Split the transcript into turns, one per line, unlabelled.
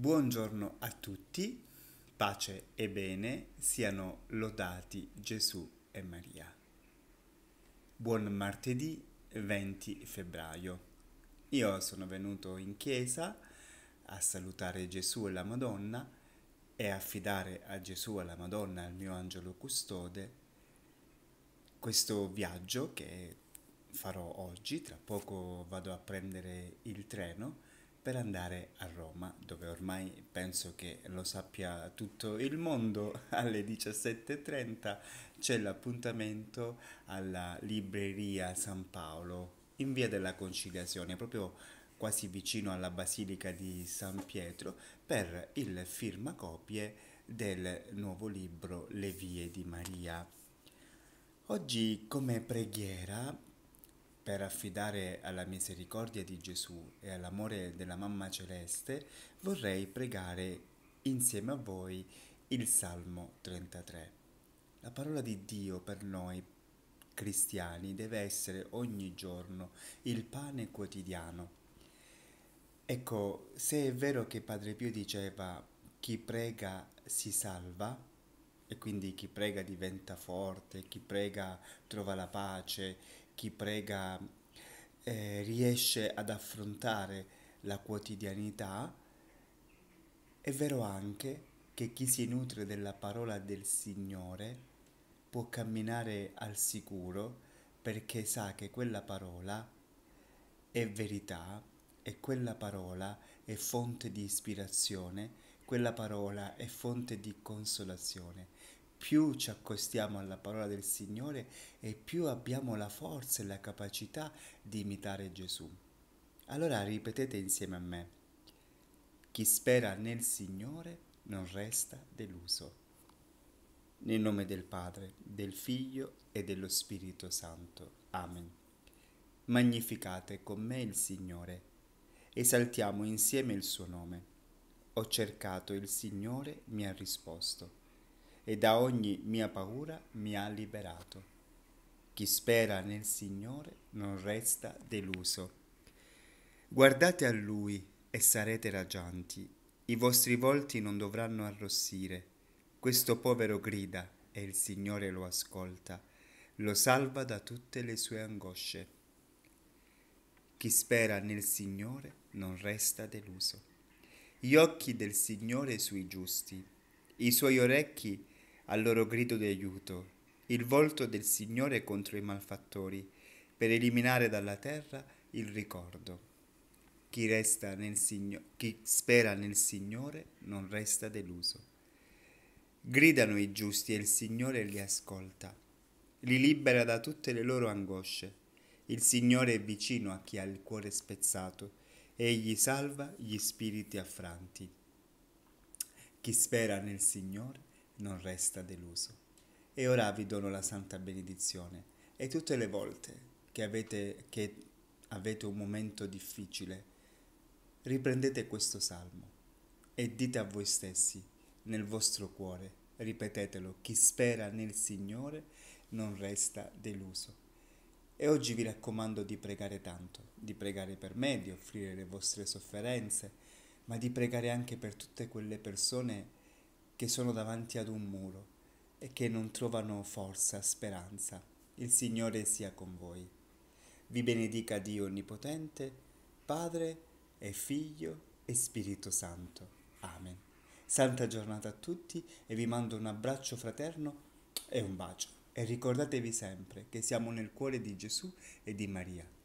Buongiorno a tutti, pace e bene siano lodati Gesù e Maria. Buon martedì 20 febbraio. Io sono venuto in chiesa a salutare Gesù e la Madonna e affidare a Gesù e alla Madonna, al mio angelo custode, questo viaggio che farò oggi, tra poco vado a prendere il treno per andare a Roma, dove ormai penso che lo sappia tutto il mondo, alle 17.30 c'è l'appuntamento alla Libreria San Paolo, in via della Conciliazione, proprio quasi vicino alla Basilica di San Pietro, per il firmacopie del nuovo libro Le vie di Maria. Oggi come preghiera per affidare alla misericordia di Gesù e all'amore della Mamma Celeste, vorrei pregare insieme a voi il Salmo 33. La parola di Dio per noi cristiani deve essere ogni giorno il pane quotidiano. Ecco, se è vero che Padre Pio diceva chi prega si salva, e quindi chi prega diventa forte, chi prega trova la pace, chi prega eh, riesce ad affrontare la quotidianità, è vero anche che chi si nutre della parola del Signore può camminare al sicuro perché sa che quella parola è verità e quella parola è fonte di ispirazione, quella parola è fonte di consolazione più ci accostiamo alla parola del Signore e più abbiamo la forza e la capacità di imitare Gesù. Allora ripetete insieme a me, chi spera nel Signore non resta deluso. Nel nome del Padre, del Figlio e dello Spirito Santo. Amen. Magnificate con me il Signore, esaltiamo insieme il suo nome. Ho cercato il Signore, mi ha risposto e da ogni mia paura mi ha liberato. Chi spera nel Signore non resta deluso. Guardate a Lui e sarete raggianti, i vostri volti non dovranno arrossire. Questo povero grida e il Signore lo ascolta, lo salva da tutte le sue angosce. Chi spera nel Signore non resta deluso. Gli occhi del Signore sui giusti, i suoi orecchi al loro grido di aiuto, il volto del Signore contro i malfattori, per eliminare dalla terra il ricordo. Chi, resta nel signo- chi spera nel Signore non resta deluso. Gridano i giusti e il Signore li ascolta, li libera da tutte le loro angosce. Il Signore è vicino a chi ha il cuore spezzato, egli salva gli spiriti affranti. Chi spera nel Signore non resta deluso. E ora vi dono la santa benedizione e tutte le volte che avete, che avete un momento difficile, riprendete questo salmo e dite a voi stessi nel vostro cuore, ripetetelo, chi spera nel Signore non resta deluso. E oggi vi raccomando di pregare tanto, di pregare per me, di offrire le vostre sofferenze, ma di pregare anche per tutte quelle persone che che sono davanti ad un muro e che non trovano forza, speranza. Il Signore sia con voi. Vi benedica Dio Onnipotente, Padre e Figlio e Spirito Santo. Amen. Santa giornata a tutti e vi mando un abbraccio fraterno e un bacio. E ricordatevi sempre che siamo nel cuore di Gesù e di Maria.